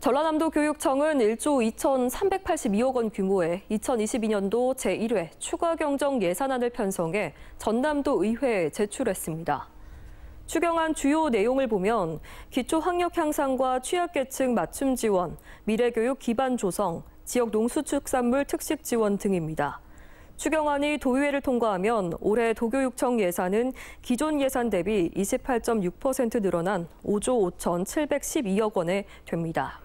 전라남도 교육청은 1조 2,382억 원 규모의 2022년도 제1회 추가경정 예산안을 편성해 전남도 의회에 제출했습니다. 추경안 주요 내용을 보면 기초 학력 향상과 취약계층 맞춤 지원, 미래교육 기반 조성, 지역 농수축산물 특식 지원 등입니다. 추경안이 도의회를 통과하면 올해 도교육청 예산은 기존 예산 대비 28.6% 늘어난 5조 5,712억 원에 됩니다.